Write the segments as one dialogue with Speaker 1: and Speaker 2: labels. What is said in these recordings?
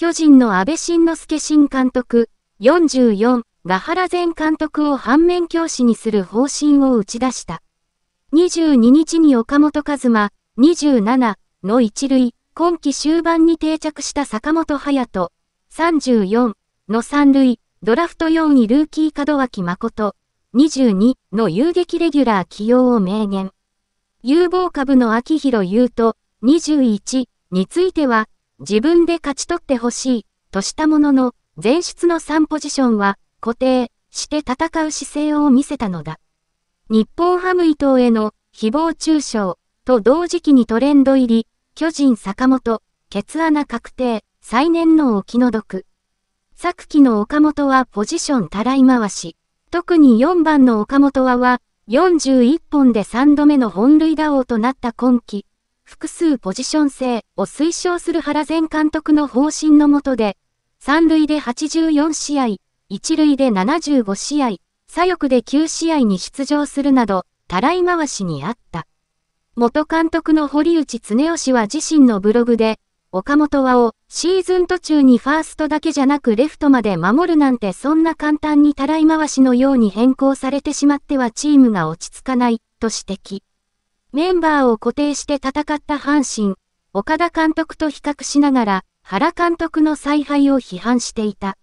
Speaker 1: 巨人の安倍晋之助新監督、44が原前監督を反面教師にする方針を打ち出した。22日に岡本和馬、27の一塁、今季終盤に定着した坂本隼人、34の三塁、ドラフト4位ルーキー門脇誠、22の遊撃レギュラー起用を明言。有望株の秋広優斗、21については、自分で勝ち取ってほしい、としたものの、前出の3ポジションは固定して戦う姿勢を見せたのだ。日本ハム伊藤への誹謗中傷と同時期にトレンド入り、巨人坂本、ケツ穴確定、最年のお気の毒。昨期の岡本はポジションたらい回し。特に4番の岡本はは、41本で3度目の本塁打王となった今季、複数ポジション制を推奨する原前監督の方針のもとで、三塁で84試合、一塁で75試合、左翼で9試合に出場するなど、たらい回しにあった。元監督の堀内恒義は自身のブログで、岡本はをシーズン途中にファーストだけじゃなくレフトまで守るなんてそんな簡単にたらい回しのように変更されてしまってはチームが落ち着かないと指摘。メンバーを固定して戦った阪神、岡田監督と比較しながら、原監督の采配を批判していた。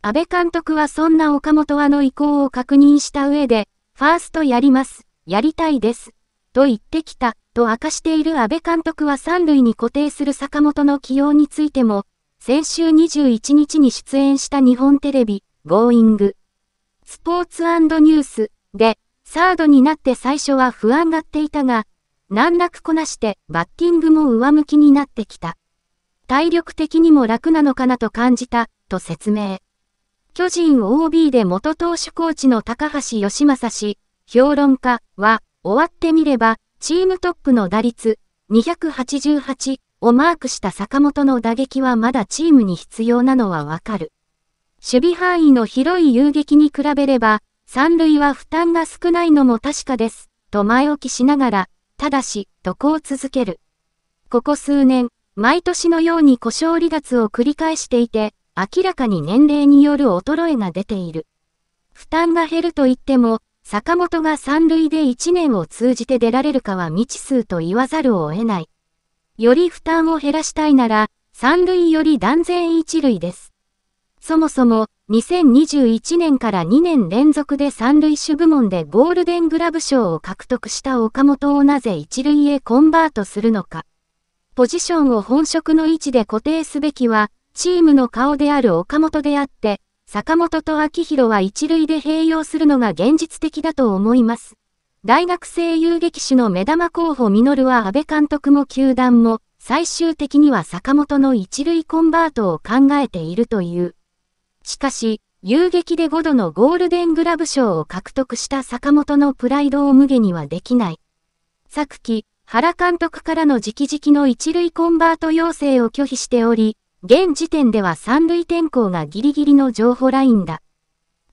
Speaker 1: 安倍監督はそんな岡本はの意向を確認した上で、ファーストやります、やりたいです、と言ってきた、と明かしている安倍監督は三塁に固定する坂本の起用についても、先週21日に出演した日本テレビ、ゴーイング、スポーツニュースで、サードになって最初は不安がっていたが、難なくこなしてバッティングも上向きになってきた。体力的にも楽なのかなと感じた、と説明。巨人 OB で元投手コーチの高橋義正氏、評論家は、終わってみれば、チームトップの打率288をマークした坂本の打撃はまだチームに必要なのはわかる。守備範囲の広い遊撃に比べれば、三塁は負担が少ないのも確かです、と前置きしながら、ただし、渡航を続ける。ここ数年、毎年のように故障離脱を繰り返していて、明らかに年齢による衰えが出ている。負担が減ると言っても、坂本が三塁で1年を通じて出られるかは未知数と言わざるを得ない。より負担を減らしたいなら、三塁より断然一塁です。そもそも、2021年から2年連続で三塁手部門でゴールデングラブ賞を獲得した岡本をなぜ一塁へコンバートするのか。ポジションを本職の位置で固定すべきは、チームの顔である岡本であって、坂本と秋広は一塁で併用するのが現実的だと思います。大学生遊撃手の目玉候補実は安倍監督も球団も、最終的には坂本の一塁コンバートを考えているという。しかし、遊撃で5度のゴールデングラブ賞を獲得した坂本のプライドを無下にはできない。昨季、原監督からの直々の一塁コンバート要請を拒否しており、現時点では三塁転向がギリギリの情報ラインだ。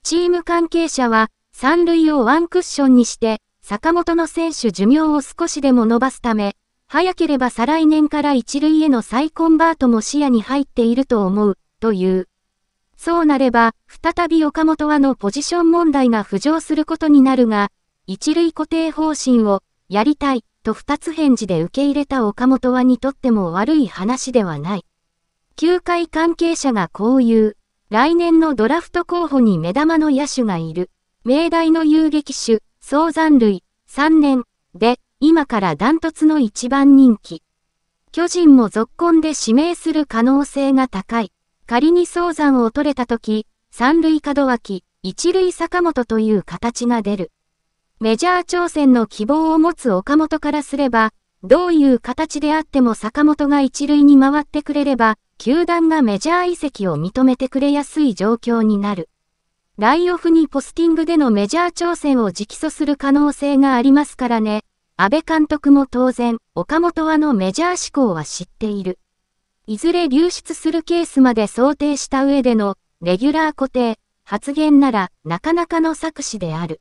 Speaker 1: チーム関係者は、三塁をワンクッションにして、坂本の選手寿命を少しでも伸ばすため、早ければ再来年から一塁への再コンバートも視野に入っていると思う、という。そうなれば、再び岡本はのポジション問題が浮上することになるが、一塁固定方針を、やりたい、と二つ返事で受け入れた岡本はにとっても悪い話ではない。球界関係者がこう言う。来年のドラフト候補に目玉の野手がいる。明大の遊撃手、総残類、3年、で、今からダントツの一番人気。巨人も続婚で指名する可能性が高い。仮に早産を取れた時、三塁門脇、一塁坂本という形が出る。メジャー挑戦の希望を持つ岡本からすれば、どういう形であっても坂本が一塁に回ってくれれば、球団がメジャー移籍を認めてくれやすい状況になる。ライオフにポスティングでのメジャー挑戦を直訴する可能性がありますからね。安倍監督も当然、岡本はのメジャー志向は知っている。いずれ流出するケースまで想定した上でのレギュラー固定発言ならなかなかの作詞である。